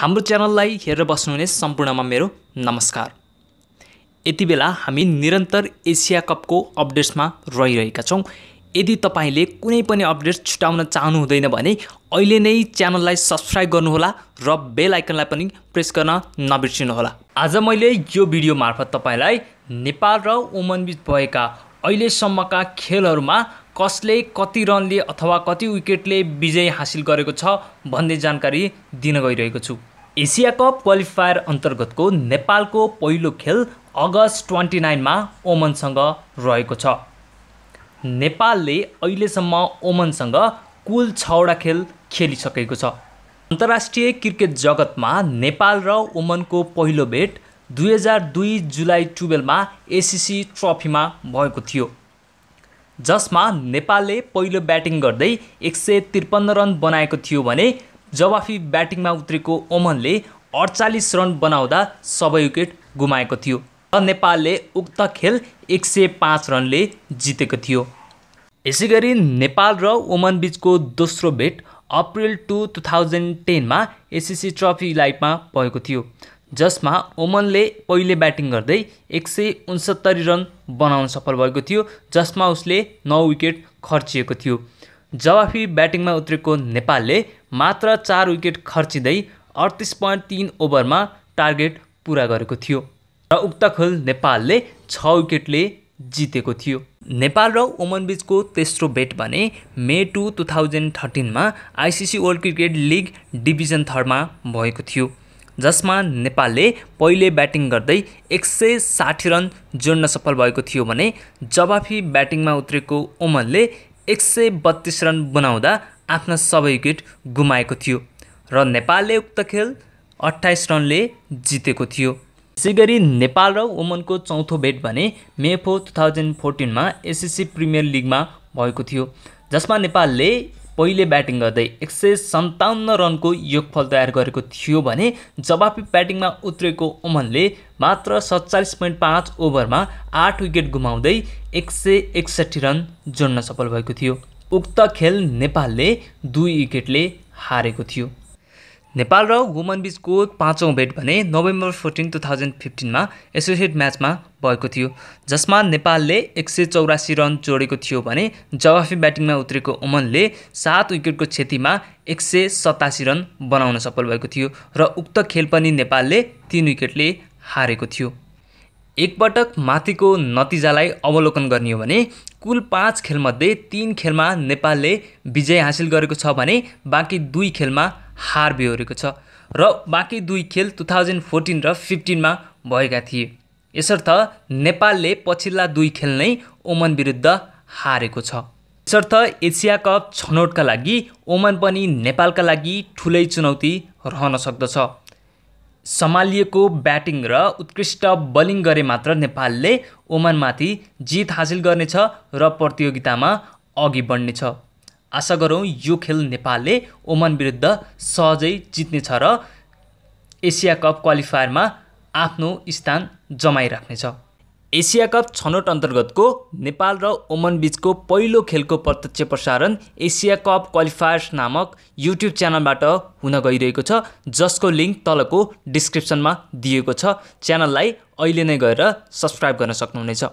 हाम्रो च्यानललाई हेरेर बस्नुहुने सम्पूर्णमा मेरो नमस्कार यति बेला हामी निरन्तर एसिया कपको अपडेट्समा रहिरहेका छौँ यदि तपाईँले कुनै पनि अपडेट छुटाउन चाहनु भने अहिले नै च्यानललाई सब्सक्राइब गर्नुहोला र बेल आइकनलाई पनि प्रेस गर्न नबिर्सिनुहोला आज मैले यो भिडियो मार्फत तपाईँलाई नेपाल र ओमनबिच भएका अहिलेसम्मका खेलहरूमा कसले कति रनले अथवा कति विकेटले विजय हासिल गरेको छ भन्ने जानकारी दिन गइरहेको छु एसिया कप क्वालिफायर अन्तर्गतको नेपालको पहिलो खेल अगस्ट ट्वेन्टी नाइनमा ओमनसँग रहेको छ नेपालले अहिलेसम्म ओमनसँग कुल छवटा खेल खेलिसकेको छ अन्तर्राष्ट्रिय क्रिकेट जगतमा नेपाल र ओमनको पहिलो भेट दुई हजार दुई जुलाई टुवेल्भमा एसिसी ट्रफीमा भएको थियो जसमा नेपालले पहिलो ब्याटिङ गर्दै एक सय त्रिपन्न रन बनाएको थियो भने जवाफी ब्याटिङमा उत्रेको ओमनले अडचालिस रन बनाउँदा सबै विकेट गुमाएको थियो र नेपालले उक्त खेल एक सय पाँच रनले जितेको थियो यसै गरी नेपाल र ओमन बिचको दोस्रो भेट अप्रिल टु टु थाउजन्ड टेनमा एसिसी ट्रफी लाइफमा भएको थियो जसमा ओमनले पहिले ब्याटिङ गर्दै एक सय उन्सत्तरी रन बनाउन सफल भएको थियो जसमा उसले नौ विकेट खर्चिएको थियो जवाफी ब्याटिङमा उत्रेको नेपालले मात्र चार विकेट खर्चिँदै अडतिस पोइन्ट तिन ओभरमा टार्गेट पुरा गरेको थियो र उक्त खेल नेपालले छ विकेटले जितेको थियो नेपाल र ओमन बिचको तेस्रो भेट भने मे टू टु थाउजन्ड थर्टिनमा ICC world cricket league division थर्डमा भएको थियो जसमा नेपालले पहिले ब्याटिङ गर्दै एक सय साठी रन जोड्न सफल भएको थियो भने जवाफी ब्याटिङमा उत्रेको ओमनले एक सय बत्तिस रन बनाउँदा आफ्ना सबै विकेट गुमाएको थियो र नेपालले उक्त खेल अट्ठाइस रनले जितेको थियो यसै गरी नेपाल र ओमनको चौथो भेट भने मे फोर टु थाउजन्ड फोर्टिनमा एसिसी प्रिमियर लिगमा भएको थियो जसमा नेपालले पहिले ब्याटिङ गर्दै एक सय सन्ताउन्न रनको योगफल तयार गरेको थियो भने जवाफी ब्याटिङमा उत्रेको ओमनले मात्र सत्तालिस पोइन्ट पाँच ओभरमा आठ विकेट गुमाउँदै एक सय एकसट्ठी रन जोड्न सफल भएको थियो उक्त खेल नेपालले दुई विकेटले हारेको थियो नेपाल र वुमन बिचको पाँचौँ भेट भने नोभेम्बर फोर्टिन टु थाउजन्ड फिफ्टिनमा एसोसिएट म्याचमा भएको थियो जसमा नेपालले एक सय चौरासी रन जोडेको थियो भने जवाफी ब्याटिङमा उत्रेको ओमनले सात विकेटको क्षतिमा एक सय सतासी रन बनाउन सफल भएको थियो र उक्त खेल पनि नेपालले तिन विकेटले हारेको थियो एकपटक माथिको नतिजालाई अवलोकन गर्ने हो भने कुल पाँच खेलमध्ये तिन खेलमा नेपालले विजय हासिल गरेको छ भने बाँकी दुई खेलमा हार बेहोरेको छ र बाँकी दुई खेल टु थाउजन्ड फोर्टिन र फिफ्टिनमा भएका थिए यसर्थ नेपालले पछिल्ला दुई खेल नै ओमन विरुद्ध हारेको छ यसर्थ एसिया कप छनौटका लागि ओमन पनि नेपालका लागि ठुलै चुनौती रहन सक्दछ सम्हालिएको ब्याटिङ र उत्कृष्ट बलिङ गरे मात्र नेपालले ओमनमाथि जित हासिल गर्नेछ र प्रतियोगितामा अघि बढ्नेछ आशा गरौँ यो खेल नेपालले ओमन विरुद्ध सहजै जित्नेछ र एसिया कप क्वालिफायरमा आफ्नो स्थान जमाइराख्नेछ एसिया कप छनौट अन्तर्गतको नेपाल र ओमन बिचको पहिलो खेलको प्रत्यक्ष प्रसारण एसिया कप क्वालिफायर्स नामक युट्युब च्यानलबाट हुन गइरहेको छ जसको लिङ्क तलको डिस्क्रिप्सनमा दिएको छ च्यानललाई अहिले नै गएर सब्सक्राइब गर्न सक्नुहुनेछ